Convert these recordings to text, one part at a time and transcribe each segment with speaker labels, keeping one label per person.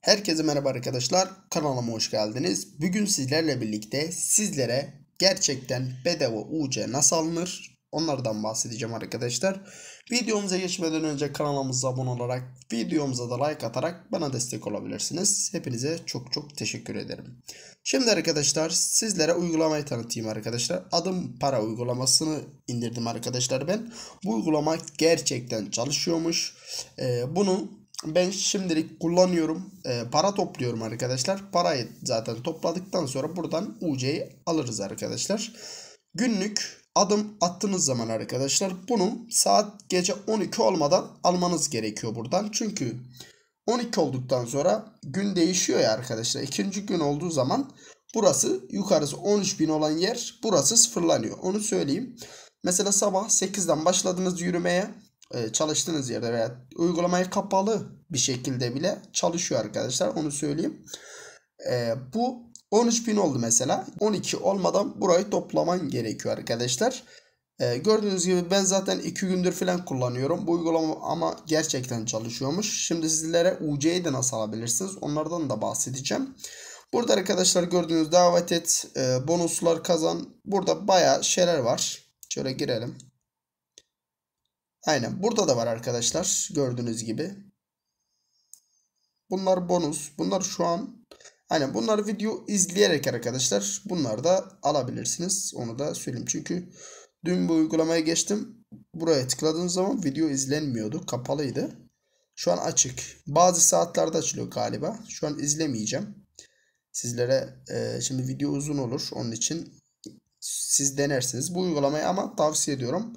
Speaker 1: Herkese merhaba arkadaşlar. Kanalıma hoş geldiniz. Bugün sizlerle birlikte sizlere gerçekten bedava UC nasıl alınır? Onlardan bahsedeceğim arkadaşlar. Videomuza geçmeden önce kanalımıza abone olarak, videomuza da like atarak bana destek olabilirsiniz. Hepinize çok çok teşekkür ederim. Şimdi arkadaşlar sizlere uygulamayı tanıtayım arkadaşlar. Adım para uygulamasını indirdim arkadaşlar ben. Bu uygulama gerçekten çalışıyormuş. Ee, bunu ben şimdilik kullanıyorum. E, para topluyorum arkadaşlar. Parayı zaten topladıktan sonra buradan UC'yi alırız arkadaşlar. Günlük adım attığınız zaman arkadaşlar bunu saat gece 12 olmadan almanız gerekiyor buradan. Çünkü 12 olduktan sonra gün değişiyor ya arkadaşlar. İkinci gün olduğu zaman burası yukarısı 13.000 olan yer burası sıfırlanıyor. Onu söyleyeyim. Mesela sabah 8'den başladınız yürümeye e, çalıştığınız yerde veya uygulamayı kapalı bir şekilde bile çalışıyor arkadaşlar. Onu söyleyeyim. E, bu 13.000 oldu mesela. 12 olmadan burayı toplaman gerekiyor arkadaşlar. Ee, gördüğünüz gibi ben zaten 2 gündür falan kullanıyorum. Bu uygulama ama gerçekten çalışıyormuş. Şimdi sizlere UC'yi de nasıl alabilirsiniz onlardan da bahsedeceğim. Burada arkadaşlar gördüğünüz davet et, e, bonuslar kazan. Burada baya şeyler var. Şöyle girelim. Aynen burada da var arkadaşlar gördüğünüz gibi. Bunlar bonus. Bunlar şu an hani bunlar video izleyerek arkadaşlar. Bunlar da alabilirsiniz. Onu da söyleyeyim. Çünkü dün bu uygulamaya geçtim. Buraya tıkladığınız zaman video izlenmiyordu. Kapalıydı. Şu an açık. Bazı saatlerde açılıyor galiba. Şu an izlemeyeceğim. Sizlere e, şimdi video uzun olur. Onun için siz denersiniz bu uygulamayı ama tavsiye ediyorum.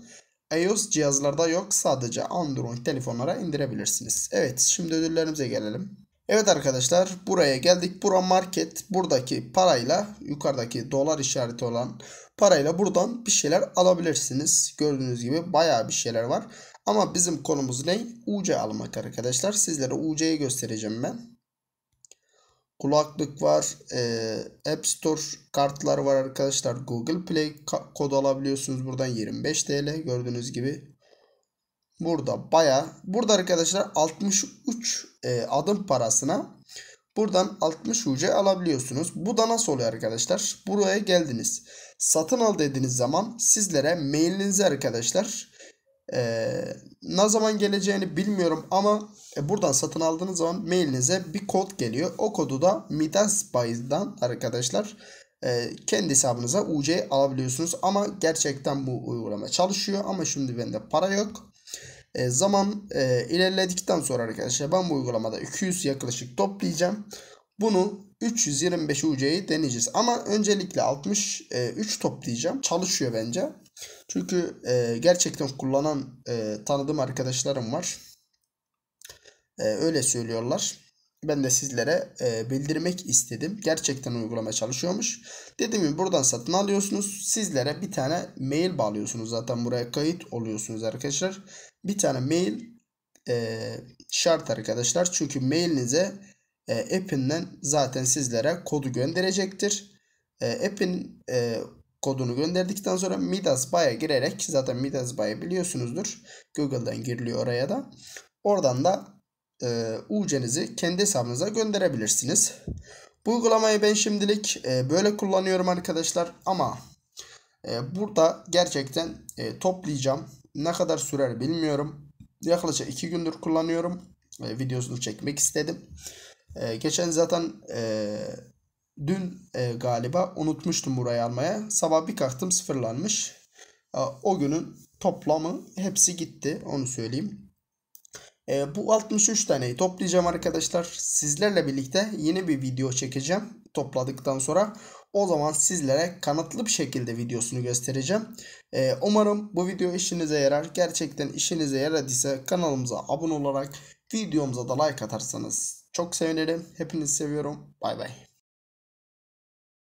Speaker 1: iOS cihazlarda yok. Sadece Android telefonlara indirebilirsiniz. Evet şimdi ödüllerimize gelelim. Evet arkadaşlar buraya geldik. Bura market. Buradaki parayla yukarıdaki dolar işareti olan parayla buradan bir şeyler alabilirsiniz. Gördüğünüz gibi baya bir şeyler var. Ama bizim konumuz ne? UC almak arkadaşlar. Sizlere UC'yi göstereceğim ben. Kulaklık var. E, App Store kartlar var arkadaşlar. Google Play kod alabiliyorsunuz. Buradan 25 TL gördüğünüz gibi Burada baya. Burada arkadaşlar 63 e, adım parasına buradan 60 UC alabiliyorsunuz. Bu da nasıl oluyor arkadaşlar? Buraya geldiniz. Satın al dediğiniz zaman sizlere mailinizi arkadaşlar e, ne zaman geleceğini bilmiyorum ama e, buradan satın aldığınız zaman mailinize bir kod geliyor. O kodu da Midas Buy'dan arkadaşlar e, kendi hesabınıza UC alabiliyorsunuz. Ama gerçekten bu uygulama çalışıyor. Ama şimdi bende para yok. E, zaman e, ilerledikten sonra arkadaşlar ben bu uygulamada 200 yaklaşık toplayacağım. Bunu 325 UC'yi deneyeceğiz. Ama öncelikle 63 e, toplayacağım. Çalışıyor bence. Çünkü e, gerçekten kullanan e, tanıdığım arkadaşlarım var. E, öyle söylüyorlar ben de sizlere e, bildirmek istedim. Gerçekten uygulamaya çalışıyormuş. Dediğim gibi buradan satın alıyorsunuz. Sizlere bir tane mail bağlıyorsunuz. Zaten buraya kayıt oluyorsunuz arkadaşlar. Bir tane mail e, şart arkadaşlar. Çünkü mailinize e, app'inden zaten sizlere kodu gönderecektir. E, app'in e, kodunu gönderdikten sonra Midas Buy'a girerek zaten Midas Buy'ı biliyorsunuzdur. Google'dan giriliyor oraya da. Oradan da e, UC'nizi kendi hesabınıza gönderebilirsiniz. Bu uygulamayı ben şimdilik e, böyle kullanıyorum arkadaşlar ama e, burada gerçekten e, toplayacağım. Ne kadar sürer bilmiyorum. Yaklaşık 2 gündür kullanıyorum. videosunu çekmek istedim. geçen zaten dün galiba unutmuştum burayı almaya. Sabah bir kalktım sıfırlanmış. o günün toplamı hepsi gitti onu söyleyeyim. E, bu 63 taneyi toplayacağım arkadaşlar. Sizlerle birlikte yeni bir video çekeceğim topladıktan sonra. O zaman sizlere kanıtlı bir şekilde videosunu göstereceğim. E, umarım bu video işinize yarar. Gerçekten işinize yaradıysa kanalımıza abone olarak videomuza da like atarsanız çok sevinirim. Hepinizi seviyorum. Bay bay.